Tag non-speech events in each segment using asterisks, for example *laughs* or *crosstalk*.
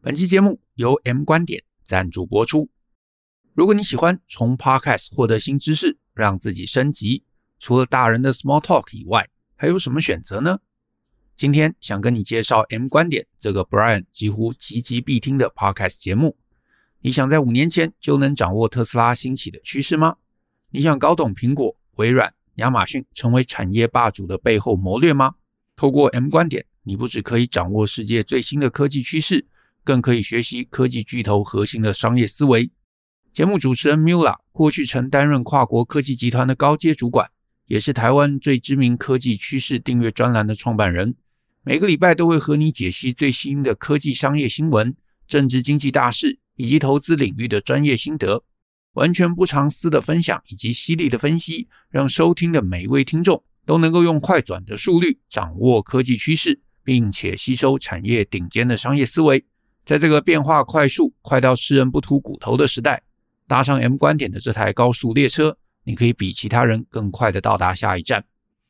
本期节目由 M 观点赞助播出。如果你喜欢从 Podcast 获得新知识，让自己升级，除了大人的 Small Talk 以外，还有什么选择呢？今天想跟你介绍 M 观点这个 Brian 几乎集集必听的 Podcast 节目。你想在五年前就能掌握特斯拉兴起的趋势吗？你想搞懂苹果、微软、亚马逊成为产业霸主的背后谋略吗？透过 M 观点，你不只可以掌握世界最新的科技趋势。更可以学习科技巨头核心的商业思维。节目主持人 Mula 过去曾担任跨国科技集团的高阶主管，也是台湾最知名科技趋势订阅专栏的创办人。每个礼拜都会和你解析最新的科技商业新闻、政治经济大事以及投资领域的专业心得，完全不藏私的分享以及犀利的分析，让收听的每一位听众都能够用快转的速率掌握科技趋势，并且吸收产业顶尖的商业思维。在这个变化快速、快到吃人不吐骨头的时代，搭上 M 观点的这台高速列车，你可以比其他人更快的到达下一站。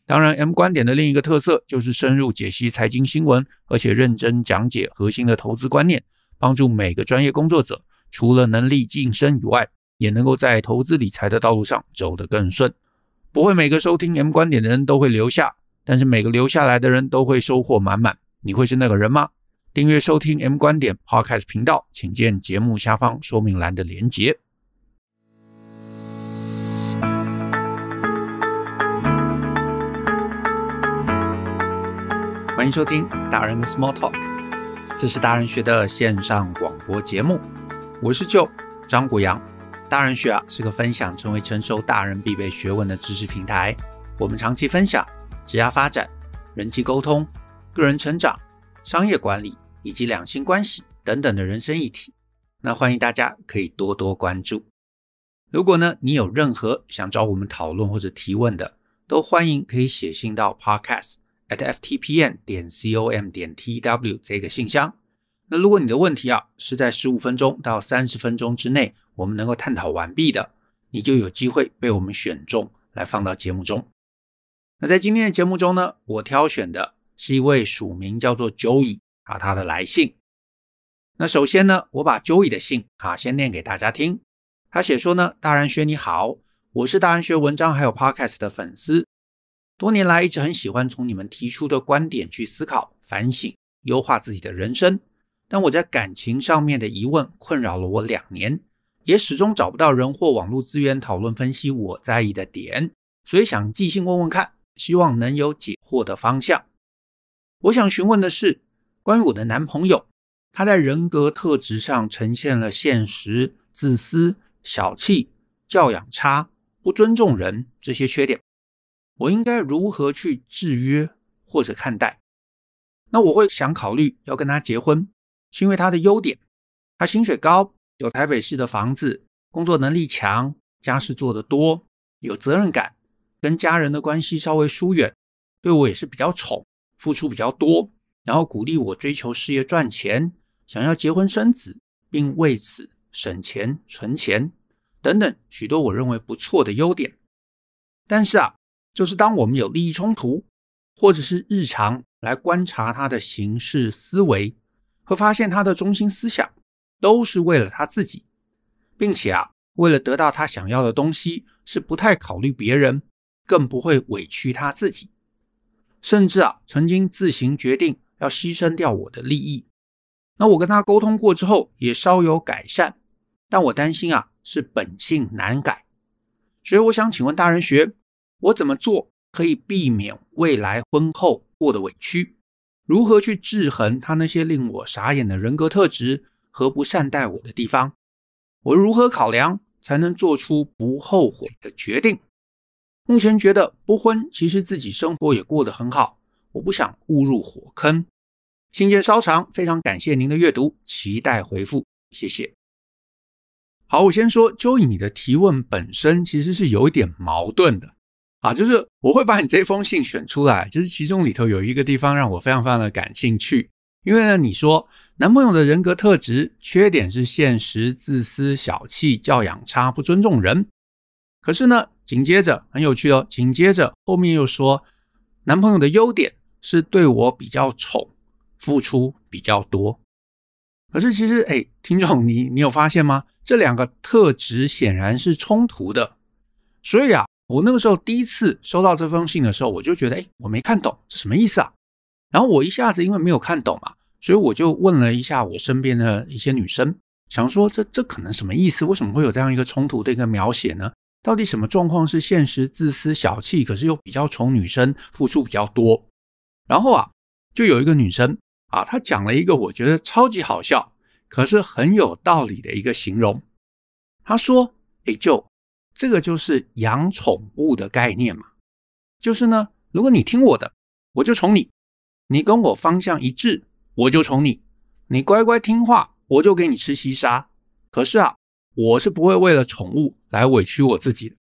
当然，M 观点的另一个特色就是深入解析财经新闻，而且认真讲解核心的投资观念，帮助每个专业工作者除了能力晋升以外，也能够在投资理财的道路上走得更顺。不会每个收听 M 观点的人都会留下，但是每个留下来的人都会收获满满。你会是那个人吗？订阅收听 M 观点 Podcast 频道，请见节目下方说明栏的连结。欢迎收听《大人的 Small Talk》，这是大人学的线上广播节目。我是舅张谷阳。大人学啊是个分享成为成熟大人必备学问的知识平台。我们长期分享职业发展、人际沟通、个人成长、商业管理。以及两性关系等等的人生议题，那欢迎大家可以多多关注。如果呢，你有任何想找我们讨论或者提问的，都欢迎可以写信到 podcast at ftpn 点 com 点 tw 这个信箱。那如果你的问题啊是在十五分钟到三十分钟之内，我们能够探讨完毕的，你就有机会被我们选中来放到节目中。那在今天的节目中呢，我挑选的是一位署名叫做 Joey。啊，他的来信。那首先呢，我把 Joy e 的信啊先念给大家听。他写说呢：“大然学你好，我是大然学文章还有 Podcast 的粉丝，多年来一直很喜欢从你们提出的观点去思考、反省、优化自己的人生。但我在感情上面的疑问困扰了我两年，也始终找不到人或网络资源讨论分析我在意的点，所以想寄信问问看，希望能有解惑的方向。我想询问的是。”关于我的男朋友，他在人格特质上呈现了现实、自私、小气、教养差、不尊重人这些缺点，我应该如何去制约或者看待？那我会想考虑要跟他结婚，是因为他的优点：他薪水高，有台北市的房子，工作能力强，家事做得多，有责任感，跟家人的关系稍微疏远，对我也是比较宠，付出比较多。然后鼓励我追求事业赚钱，想要结婚生子，并为此省钱存钱等等许多我认为不错的优点。但是啊，就是当我们有利益冲突，或者是日常来观察他的行事思维，会发现他的中心思想都是为了他自己，并且啊，为了得到他想要的东西是不太考虑别人，更不会委屈他自己，甚至啊，曾经自行决定。要牺牲掉我的利益，那我跟他沟通过之后也稍有改善，但我担心啊是本性难改，所以我想请问大人学，我怎么做可以避免未来婚后过的委屈？如何去制衡他那些令我傻眼的人格特质和不善待我的地方？我如何考量才能做出不后悔的决定？目前觉得不婚其实自己生活也过得很好。我不想误入火坑。信件稍长，非常感谢您的阅读，期待回复，谢谢。好，我先说 Joey，你的提问本身其实是有一点矛盾的啊，就是我会把你这封信选出来，就是其中里头有一个地方让我非常非常的感兴趣，因为呢，你说男朋友的人格特质缺点是现实、自私、小气、教养差、不尊重人，可是呢，紧接着很有趣哦，紧接着后面又说男朋友的优点。是对我比较宠，付出比较多。可是其实，哎，听众，你你有发现吗？这两个特质显然是冲突的。所以啊，我那个时候第一次收到这封信的时候，我就觉得，哎，我没看懂这什么意思啊。然后我一下子因为没有看懂嘛，所以我就问了一下我身边的一些女生，想说这这可能什么意思？为什么会有这样一个冲突的一个描写呢？到底什么状况是现实自私小气，可是又比较宠女生，付出比较多？然后啊，就有一个女生啊，她讲了一个我觉得超级好笑，可是很有道理的一个形容。她说：“哎，就这个就是养宠物的概念嘛，就是呢，如果你听我的，我就宠你；你跟我方向一致，我就宠你；你乖乖听话，我就给你吃西沙。可是啊，我是不会为了宠物来委屈我自己的。”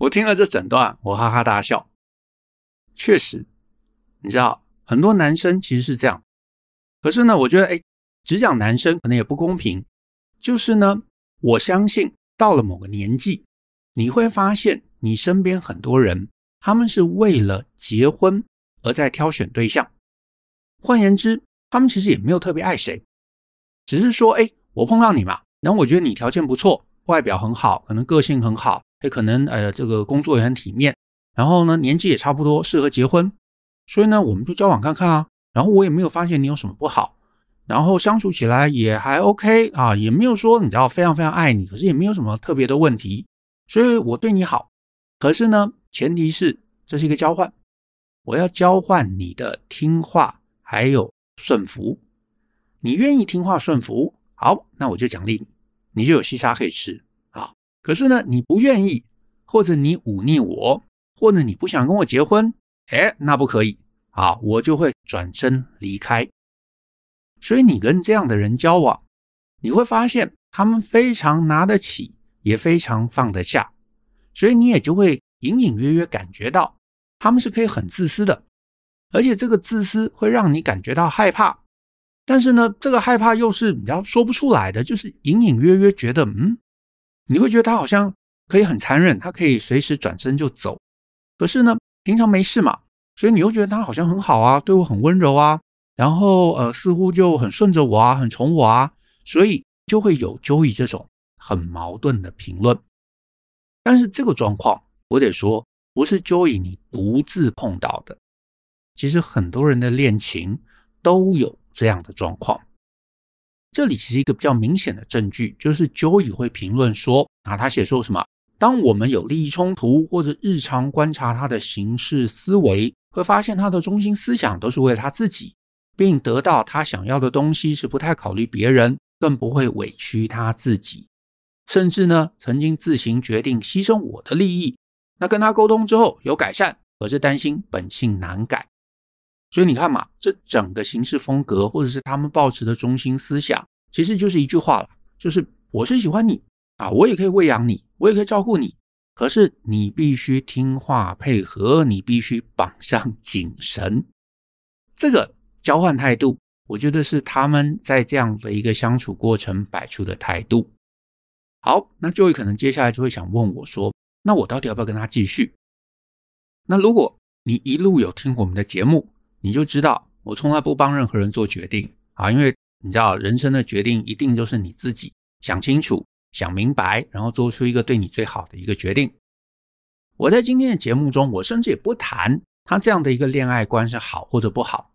我听了这整段，我哈哈大笑，确实。你知道很多男生其实是这样，可是呢，我觉得哎，只讲男生可能也不公平。就是呢，我相信到了某个年纪，你会发现你身边很多人，他们是为了结婚而在挑选对象。换言之，他们其实也没有特别爱谁，只是说哎，我碰到你嘛，然后我觉得你条件不错，外表很好，可能个性很好，也可能呃这个工作也很体面，然后呢年纪也差不多，适合结婚。所以呢，我们就交往看看啊，然后我也没有发现你有什么不好，然后相处起来也还 OK 啊，也没有说你知道非常非常爱你，可是也没有什么特别的问题，所以我对你好，可是呢，前提是这是一个交换，我要交换你的听话还有顺服，你愿意听话顺服，好，那我就奖励你，你就有西沙可以吃啊。可是呢，你不愿意，或者你忤逆我，或者你不想跟我结婚。哎，那不可以啊！我就会转身离开。所以你跟这样的人交往，你会发现他们非常拿得起，也非常放得下。所以你也就会隐隐约约感觉到，他们是可以很自私的，而且这个自私会让你感觉到害怕。但是呢，这个害怕又是比较说不出来的，就是隐隐约约觉得，嗯，你会觉得他好像可以很残忍，他可以随时转身就走。可是呢？平常没事嘛，所以你又觉得他好像很好啊，对我很温柔啊，然后呃似乎就很顺着我啊，很宠我啊，所以就会有 Joy 这种很矛盾的评论。但是这个状况，我得说不是 Joy 你独自碰到的，其实很多人的恋情都有这样的状况。这里其实一个比较明显的证据就是 Joy 会评论说啊，他写说什么？当我们有利益冲突，或者日常观察他的行事思维，会发现他的中心思想都是为了他自己，并得到他想要的东西是不太考虑别人，更不会委屈他自己。甚至呢，曾经自行决定牺牲我的利益。那跟他沟通之后有改善，可是担心本性难改。所以你看嘛，这整个行事风格，或者是他们保持的中心思想，其实就是一句话了，就是我是喜欢你。啊，我也可以喂养你，我也可以照顾你，可是你必须听话配合，你必须绑上 *laughs* 紧绳，这个交换态度，我觉得是他们在这样的一个相处过程摆出的态度。好，那就会可能接下来就会想问我说，那我到底要不要跟他继续？那如果你一路有听我们的节目，你就知道我从来不帮任何人做决定啊，因为你知道人生的决定一定都是你自己想清楚。想明白，然后做出一个对你最好的一个决定。我在今天的节目中，我甚至也不谈他这样的一个恋爱观是好或者不好，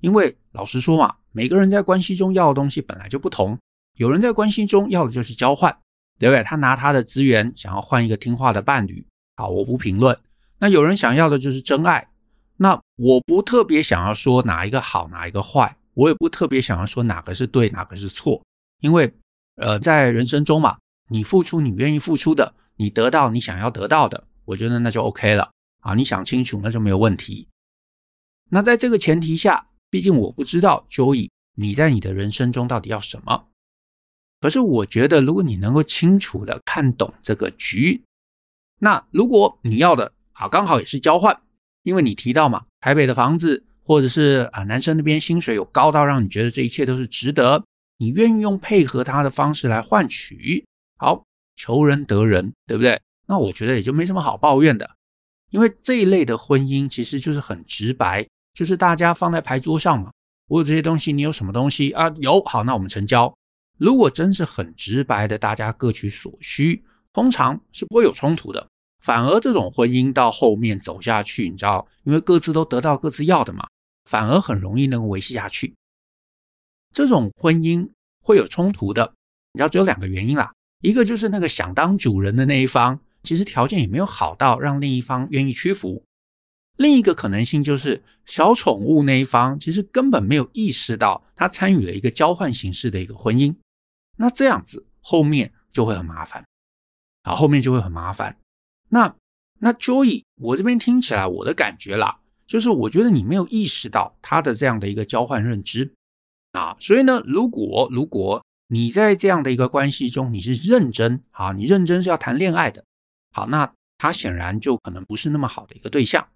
因为老实说嘛，每个人在关系中要的东西本来就不同。有人在关系中要的就是交换，对不对？他拿他的资源想要换一个听话的伴侣。好，我不评论。那有人想要的就是真爱。那我不特别想要说哪一个好，哪一个坏。我也不特别想要说哪个是对，哪个是错，因为。呃，在人生中嘛，你付出你愿意付出的，你得到你想要得到的，我觉得那就 OK 了啊。你想清楚，那就没有问题。那在这个前提下，毕竟我不知道 Joey 你在你的人生中到底要什么。可是我觉得，如果你能够清楚的看懂这个局，那如果你要的啊，刚好也是交换，因为你提到嘛，台北的房子，或者是啊，男生那边薪水有高到让你觉得这一切都是值得。你愿意用配合他的方式来换取好求人得人，对不对？那我觉得也就没什么好抱怨的，因为这一类的婚姻其实就是很直白，就是大家放在牌桌上嘛。我有这些东西，你有什么东西啊？有好，那我们成交。如果真是很直白的，大家各取所需，通常是不会有冲突的。反而这种婚姻到后面走下去，你知道，因为各自都得到各自要的嘛，反而很容易能够维系下去。这种婚姻会有冲突的，你知道，只有两个原因啦。一个就是那个想当主人的那一方，其实条件也没有好到让另一方愿意屈服；另一个可能性就是小宠物那一方，其实根本没有意识到他参与了一个交换形式的一个婚姻。那这样子后面就会很麻烦，啊，后面就会很麻烦。那那 Joy，我这边听起来我的感觉啦，就是我觉得你没有意识到他的这样的一个交换认知。啊，所以呢，如果如果你在这样的一个关系中，你是认真啊，你认真是要谈恋爱的，好，那他显然就可能不是那么好的一个对象。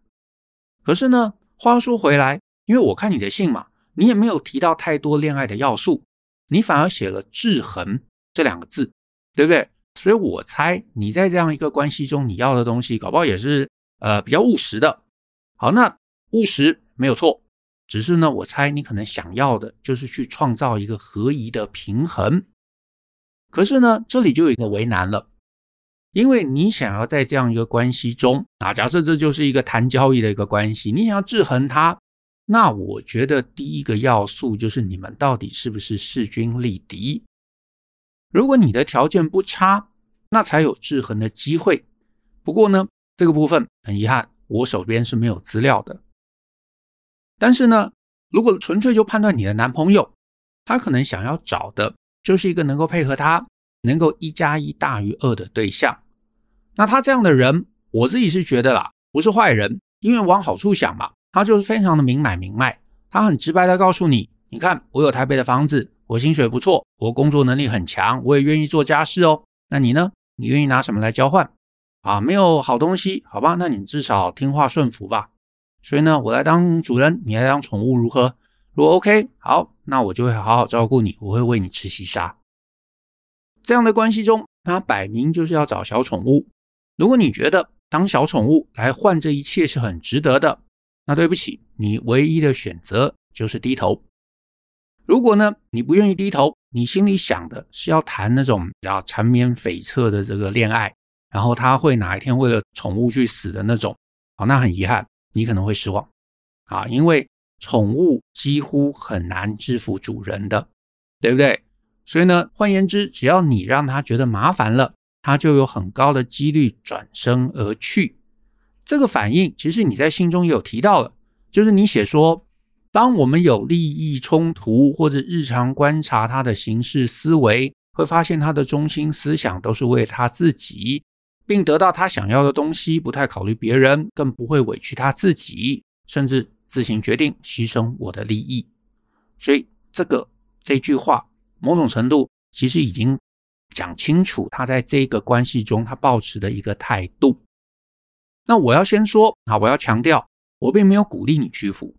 可是呢，话说回来，因为我看你的信嘛，你也没有提到太多恋爱的要素，你反而写了“制衡”这两个字，对不对？所以我猜你在这样一个关系中，你要的东西搞不好也是呃比较务实的。好，那务实没有错。只是呢，我猜你可能想要的就是去创造一个合宜的平衡。可是呢，这里就有一个为难了，因为你想要在这样一个关系中啊，假设这就是一个谈交易的一个关系，你想要制衡它，那我觉得第一个要素就是你们到底是不是势均力敌。如果你的条件不差，那才有制衡的机会。不过呢，这个部分很遗憾，我手边是没有资料的。但是呢，如果纯粹就判断你的男朋友，他可能想要找的就是一个能够配合他，能够一加一大于二的对象。那他这样的人，我自己是觉得啦，不是坏人，因为往好处想嘛，他就是非常的明买明卖，他很直白的告诉你，你看我有台北的房子，我薪水不错，我工作能力很强，我也愿意做家事哦。那你呢？你愿意拿什么来交换？啊，没有好东西，好吧，那你至少听话顺服吧。所以呢，我来当主人，你来当宠物，如何？如果 OK，好，那我就会好好照顾你，我会喂你吃西沙。这样的关系中，他摆明就是要找小宠物。如果你觉得当小宠物来换这一切是很值得的，那对不起，你唯一的选择就是低头。如果呢，你不愿意低头，你心里想的是要谈那种比较缠绵悱恻的这个恋爱，然后他会哪一天为了宠物去死的那种好，那很遗憾。你可能会失望，啊，因为宠物几乎很难制服主人的，对不对？所以呢，换言之，只要你让它觉得麻烦了，它就有很高的几率转身而去。这个反应，其实你在信中也有提到了，就是你写说，当我们有利益冲突或者日常观察它的形式思维，会发现它的中心思想都是为它自己。并得到他想要的东西，不太考虑别人，更不会委屈他自己，甚至自行决定牺牲我的利益。所以，这个这句话某种程度其实已经讲清楚，他在这个关系中他保持的一个态度。那我要先说啊，我要强调，我并没有鼓励你屈服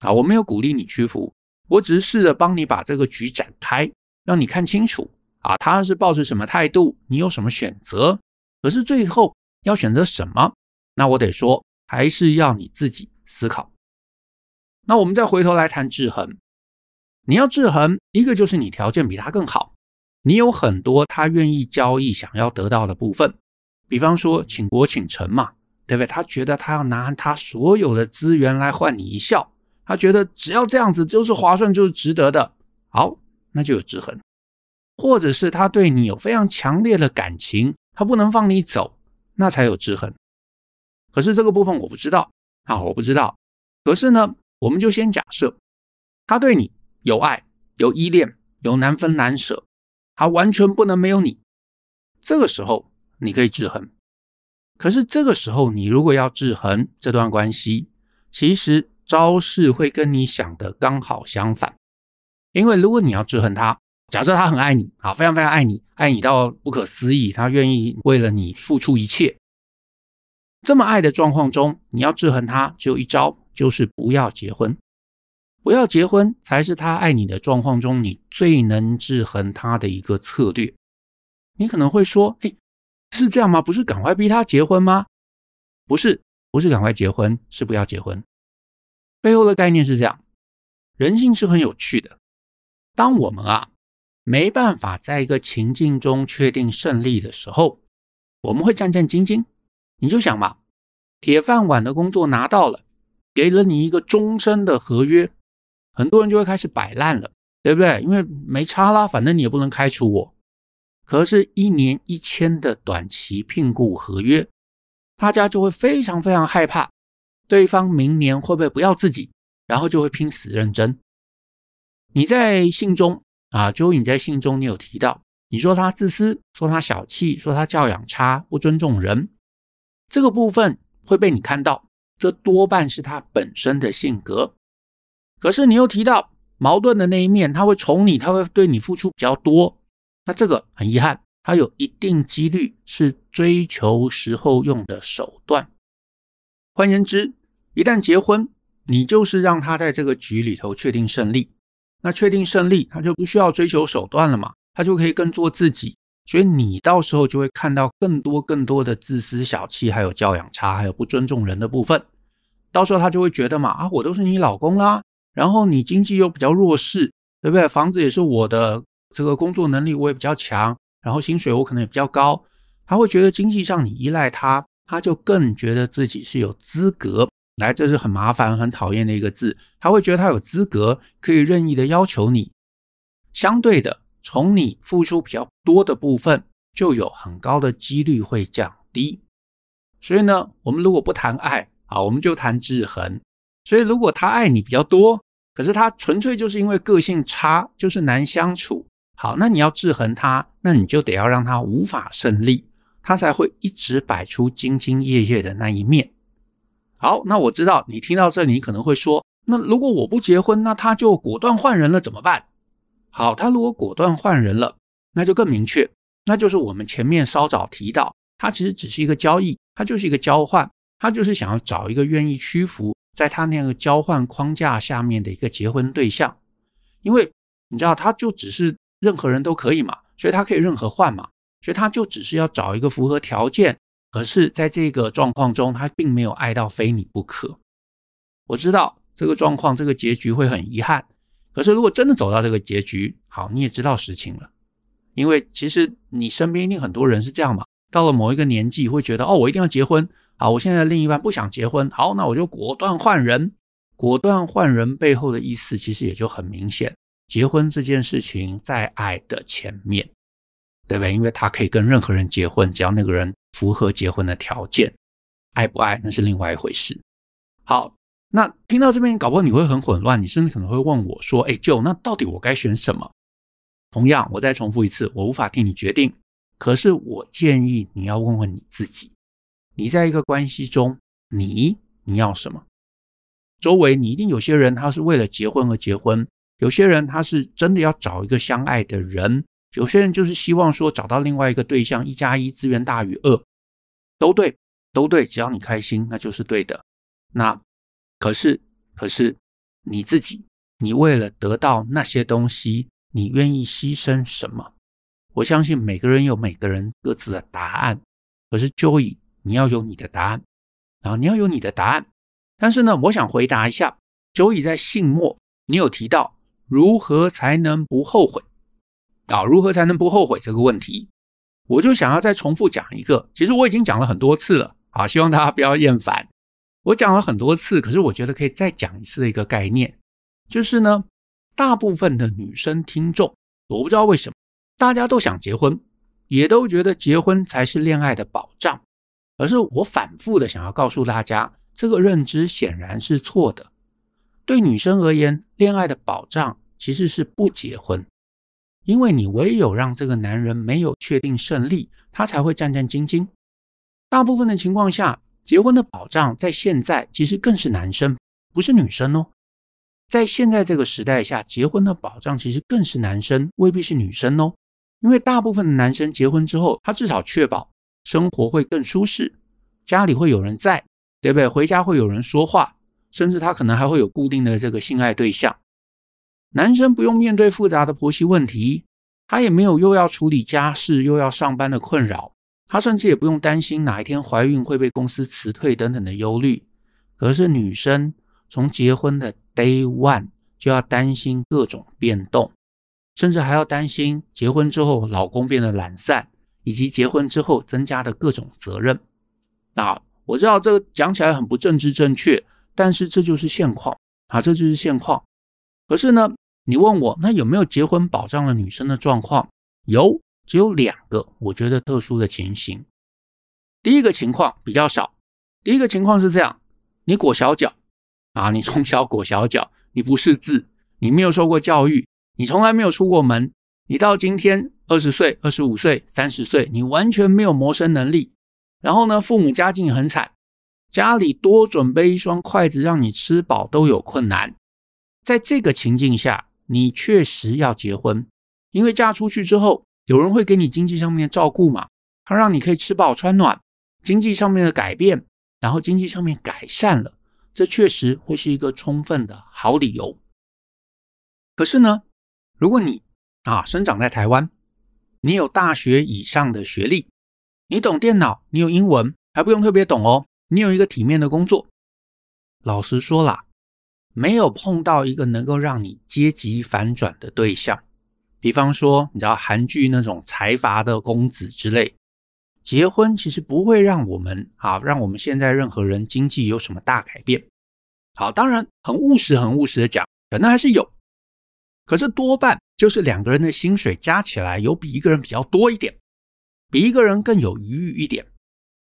啊，我没有鼓励你屈服，我只是试着帮你把这个局展开，让你看清楚啊，他是抱持什么态度，你有什么选择。可是最后要选择什么？那我得说，还是要你自己思考。那我们再回头来谈制衡。你要制衡，一个就是你条件比他更好，你有很多他愿意交易、想要得到的部分。比方说，请国请臣嘛，对不对？他觉得他要拿他所有的资源来换你一笑，他觉得只要这样子就是划算，就是值得的。好，那就有制衡。或者是他对你有非常强烈的感情。他不能放你走，那才有制衡。可是这个部分我不知道啊，我不知道。可是呢，我们就先假设，他对你有爱、有依恋、有难分难舍，他完全不能没有你。这个时候你可以制衡。可是这个时候，你如果要制衡这段关系，其实招式会跟你想的刚好相反。因为如果你要制衡他，假设他很爱你，啊，非常非常爱你。爱你到不可思议，他愿意为了你付出一切。这么爱的状况中，你要制衡他，只有一招，就是不要结婚。不要结婚，才是他爱你的状况中你最能制衡他的一个策略。你可能会说：“诶，是这样吗？不是赶快逼他结婚吗？”不是，不是赶快结婚，是不要结婚。背后的概念是这样：人性是很有趣的。当我们啊。没办法，在一个情境中确定胜利的时候，我们会战战兢兢。你就想嘛，铁饭碗的工作拿到了，给了你一个终身的合约，很多人就会开始摆烂了，对不对？因为没差啦，反正你也不能开除我。可是，一年一签的短期聘雇合约，大家就会非常非常害怕，对方明年会不会不要自己，然后就会拼死认真。你在信中。啊，周你在信中你有提到，你说他自私，说他小气，说他教养差，不尊重人，这个部分会被你看到，这多半是他本身的性格。可是你又提到矛盾的那一面，他会宠你，他会对你付出比较多。那这个很遗憾，他有一定几率是追求时候用的手段。换言之，一旦结婚，你就是让他在这个局里头确定胜利。那确定胜利，他就不需要追求手段了嘛，他就可以更做自己。所以你到时候就会看到更多更多的自私、小气，还有教养差，还有不尊重人的部分。到时候他就会觉得嘛，啊，我都是你老公啦，然后你经济又比较弱势，对不对？房子也是我的，这个工作能力我也比较强，然后薪水我可能也比较高，他会觉得经济上你依赖他，他就更觉得自己是有资格。来，这是很麻烦、很讨厌的一个字。他会觉得他有资格可以任意的要求你。相对的，从你付出比较多的部分，就有很高的几率会降低。所以呢，我们如果不谈爱啊，我们就谈制衡。所以如果他爱你比较多，可是他纯粹就是因为个性差，就是难相处。好，那你要制衡他，那你就得要让他无法胜利，他才会一直摆出兢兢业业的那一面。好，那我知道你听到这，你可能会说，那如果我不结婚，那他就果断换人了怎么办？好，他如果果断换人了，那就更明确，那就是我们前面稍早提到，他其实只是一个交易，他就是一个交换，他就是想要找一个愿意屈服在他那个交换框架下面的一个结婚对象，因为你知道，他就只是任何人都可以嘛，所以他可以任何换嘛，所以他就只是要找一个符合条件。可是，在这个状况中，他并没有爱到非你不可。我知道这个状况、这个结局会很遗憾。可是，如果真的走到这个结局，好，你也知道实情了。因为其实你身边一定很多人是这样嘛，到了某一个年纪，会觉得哦，我一定要结婚。好，我现在另一半不想结婚，好，那我就果断换人。果断换人背后的意思，其实也就很明显：结婚这件事情在爱的前面。对不对？因为他可以跟任何人结婚，只要那个人符合结婚的条件。爱不爱那是另外一回事。好，那听到这边，搞不好你会很混乱，你甚至可能会问我说：“哎，e 那到底我该选什么？”同样，我再重复一次，我无法替你决定。可是，我建议你要问问你自己：你在一个关系中，你你要什么？周围你一定有些人，他是为了结婚而结婚；有些人他是真的要找一个相爱的人。有些人就是希望说找到另外一个对象，一加一资源大于二，都对，都对，只要你开心那就是对的。那可是，可是你自己，你为了得到那些东西，你愿意牺牲什么？我相信每个人有每个人各自的答案。可是 Joey，你要有你的答案，然后你要有你的答案。但是呢，我想回答一下，Joey 在信末你有提到如何才能不后悔。啊，如何才能不后悔这个问题？我就想要再重复讲一个，其实我已经讲了很多次了啊，希望大家不要厌烦。我讲了很多次，可是我觉得可以再讲一次的一个概念，就是呢，大部分的女生听众，我不知道为什么大家都想结婚，也都觉得结婚才是恋爱的保障，可是我反复的想要告诉大家，这个认知显然是错的。对女生而言，恋爱的保障其实是不结婚。因为你唯有让这个男人没有确定胜利，他才会战战兢兢。大部分的情况下，结婚的保障在现在其实更是男生，不是女生哦。在现在这个时代下，结婚的保障其实更是男生，未必是女生哦。因为大部分的男生结婚之后，他至少确保生活会更舒适，家里会有人在，对不对？回家会有人说话，甚至他可能还会有固定的这个性爱对象。男生不用面对复杂的婆媳问题，他也没有又要处理家事又要上班的困扰，他甚至也不用担心哪一天怀孕会被公司辞退等等的忧虑。可是女生从结婚的 day one 就要担心各种变动，甚至还要担心结婚之后老公变得懒散，以及结婚之后增加的各种责任。那我知道这个讲起来很不政治正确，但是这就是现况啊，这就是现况。可是呢？你问我那有没有结婚保障的女生的状况？有，只有两个，我觉得特殊的情形。第一个情况比较少。第一个情况是这样：你裹小脚啊，你从小裹小脚，你不识字，你没有受过教育，你从来没有出过门，你到今天二十岁、二十五岁、三十岁，你完全没有谋生能力。然后呢，父母家境很惨，家里多准备一双筷子让你吃饱都有困难。在这个情境下。你确实要结婚，因为嫁出去之后，有人会给你经济上面的照顾嘛，他让你可以吃饱穿暖，经济上面的改变，然后经济上面改善了，这确实会是一个充分的好理由。可是呢，如果你啊生长在台湾，你有大学以上的学历，你懂电脑，你有英文，还不用特别懂哦，你有一个体面的工作，老实说了。没有碰到一个能够让你阶级反转的对象，比方说，你知道韩剧那种财阀的公子之类，结婚其实不会让我们啊，让我们现在任何人经济有什么大改变。好，当然很务实、很务实的讲，可能还是有，可是多半就是两个人的薪水加起来有比一个人比较多一点，比一个人更有余裕一点，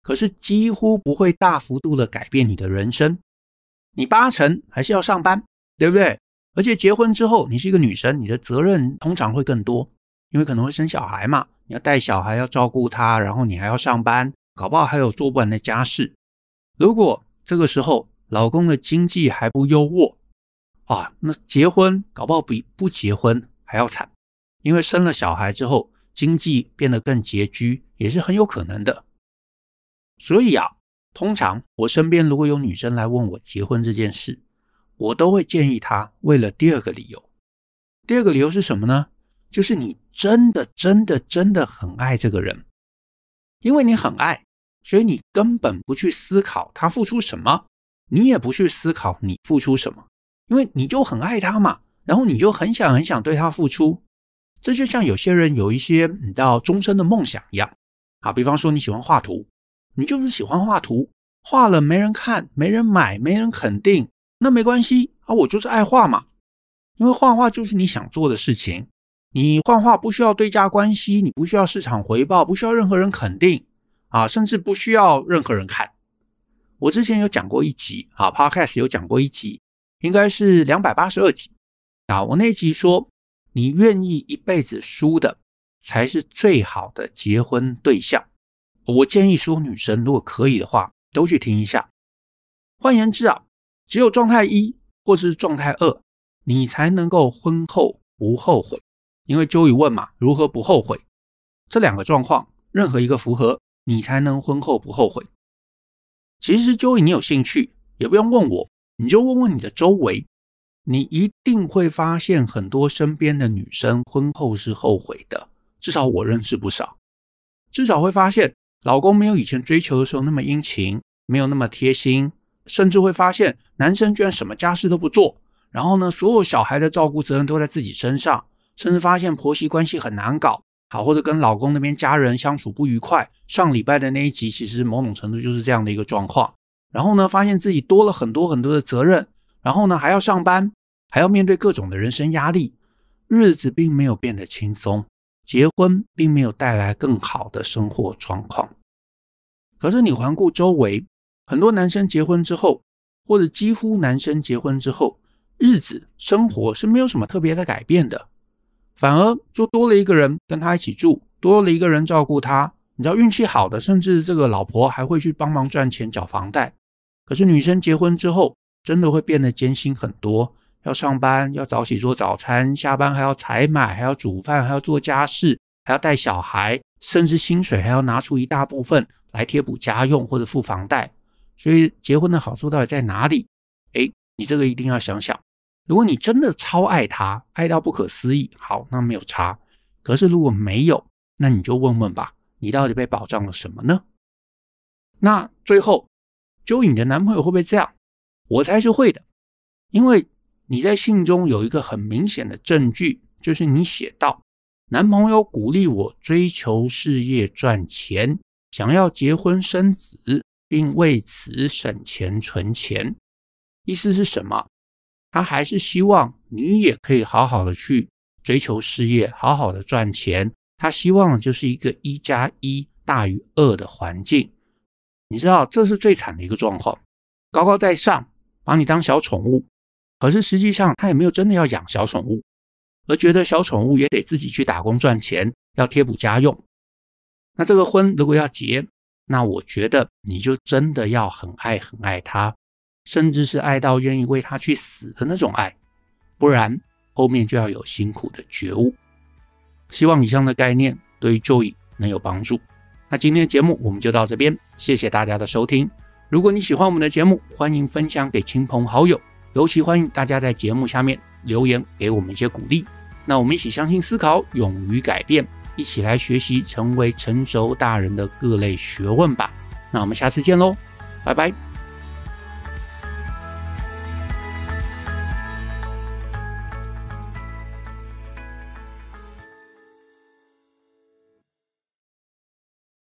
可是几乎不会大幅度的改变你的人生。你八成还是要上班，对不对？而且结婚之后，你是一个女生，你的责任通常会更多，因为可能会生小孩嘛，你要带小孩，要照顾他，然后你还要上班，搞不好还有做不完的家事。如果这个时候老公的经济还不优渥，啊，那结婚搞不好比不结婚还要惨，因为生了小孩之后，经济变得更拮据，也是很有可能的。所以啊。通常我身边如果有女生来问我结婚这件事，我都会建议她为了第二个理由。第二个理由是什么呢？就是你真的、真的、真的很爱这个人，因为你很爱，所以你根本不去思考他付出什么，你也不去思考你付出什么，因为你就很爱他嘛。然后你就很想很想对他付出。这就像有些人有一些你到终身的梦想一样。啊，比方说你喜欢画图。你就是喜欢画图，画了没人看，没人买，没人肯定，那没关系啊，我就是爱画嘛。因为画画就是你想做的事情，你画画不需要对价关系，你不需要市场回报，不需要任何人肯定啊，甚至不需要任何人看。我之前有讲过一集啊，Podcast 有讲过一集，应该是两百八十二集啊。我那集说，你愿意一辈子输的，才是最好的结婚对象。我建议有女生如果可以的话，都去听一下。换言之啊，只有状态一或是状态二，你才能够婚后不后悔。因为 Joey 问嘛，如何不后悔？这两个状况，任何一个符合，你才能婚后不后悔。其实 Joey，你有兴趣也不用问我，你就问问你的周围，你一定会发现很多身边的女生婚后是后悔的，至少我认识不少，至少会发现。老公没有以前追求的时候那么殷勤，没有那么贴心，甚至会发现男生居然什么家事都不做，然后呢，所有小孩的照顾责任都在自己身上，甚至发现婆媳关系很难搞，好或者跟老公那边家人相处不愉快。上礼拜的那一集其实某种程度就是这样的一个状况。然后呢，发现自己多了很多很多的责任，然后呢还要上班，还要面对各种的人生压力，日子并没有变得轻松，结婚并没有带来更好的生活状况。可是你环顾周围，很多男生结婚之后，或者几乎男生结婚之后，日子生活是没有什么特别的改变的，反而就多了一个人跟他一起住，多了一个人照顾他。你知道运气好的，甚至这个老婆还会去帮忙赚钱缴房贷。可是女生结婚之后，真的会变得艰辛很多，要上班，要早起做早餐，下班还要采买，还要煮饭，还要做家事，还要带小孩，甚至薪水还要拿出一大部分。来贴补家用或者付房贷，所以结婚的好处到底在哪里？哎，你这个一定要想想。如果你真的超爱他，爱到不可思议，好，那没有差。可是如果没有，那你就问问吧，你到底被保障了什么呢？那最后，究竟你的男朋友会不会这样？我猜是会的，因为你在信中有一个很明显的证据，就是你写到男朋友鼓励我追求事业赚钱。想要结婚生子，并为此省钱存钱，意思是什么？他还是希望你也可以好好的去追求事业，好好的赚钱。他希望就是一个一加一大于二的环境。你知道，这是最惨的一个状况：高高在上，把你当小宠物。可是实际上，他也没有真的要养小宠物，而觉得小宠物也得自己去打工赚钱，要贴补家用。那这个婚如果要结，那我觉得你就真的要很爱很爱他，甚至是爱到愿意为他去死的那种爱，不然后面就要有辛苦的觉悟。希望以上的概念对 Joy 能有帮助。那今天的节目我们就到这边，谢谢大家的收听。如果你喜欢我们的节目，欢迎分享给亲朋好友，尤其欢迎大家在节目下面留言给我们一些鼓励。那我们一起相信思考，勇于改变。一起来学习成为成熟大人的各类学问吧。那我们下次见喽，拜拜。